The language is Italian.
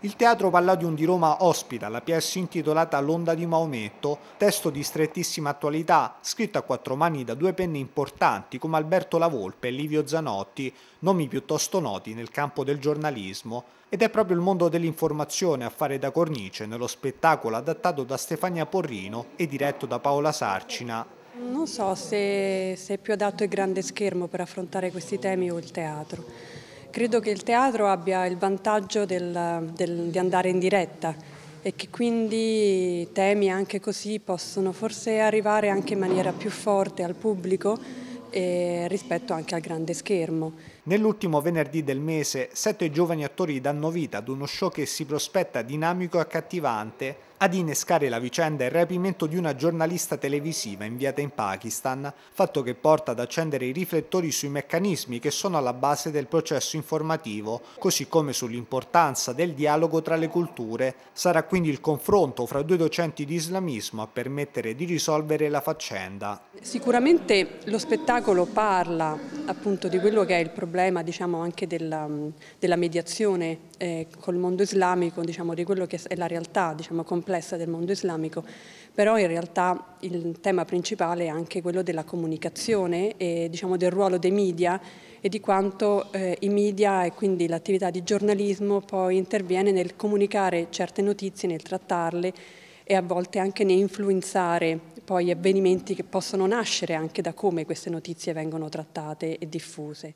Il Teatro Palladium di Roma ospita la pièce intitolata L'onda di Maometto, testo di strettissima attualità, scritto a quattro mani da due penne importanti come Alberto Lavolpe e Livio Zanotti, nomi piuttosto noti nel campo del giornalismo, ed è proprio il mondo dell'informazione a fare da cornice nello spettacolo adattato da Stefania Porrino e diretto da Paola Sarcina non so se, se, è più adatto il grande schermo per affrontare questi temi o il teatro. Credo che il teatro abbia il vantaggio del, del, di andare in diretta e che quindi temi anche così possono forse arrivare anche in maniera più forte al pubblico eh, rispetto anche al grande schermo. Nell'ultimo venerdì del mese, sette giovani attori danno vita ad uno show che si prospetta dinamico e accattivante ad innescare la vicenda è il rapimento di una giornalista televisiva inviata in Pakistan, fatto che porta ad accendere i riflettori sui meccanismi che sono alla base del processo informativo, così come sull'importanza del dialogo tra le culture. Sarà quindi il confronto fra due docenti di islamismo a permettere di risolvere la faccenda. Sicuramente lo spettacolo parla appunto di quello che è il problema diciamo, anche della, della mediazione eh, col mondo islamico, diciamo, di quello che è la realtà diciamo, complessa complessa del mondo islamico, però in realtà il tema principale è anche quello della comunicazione e diciamo, del ruolo dei media e di quanto eh, i media e quindi l'attività di giornalismo poi interviene nel comunicare certe notizie, nel trattarle e a volte anche ne influenzare poi avvenimenti che possono nascere anche da come queste notizie vengono trattate e diffuse.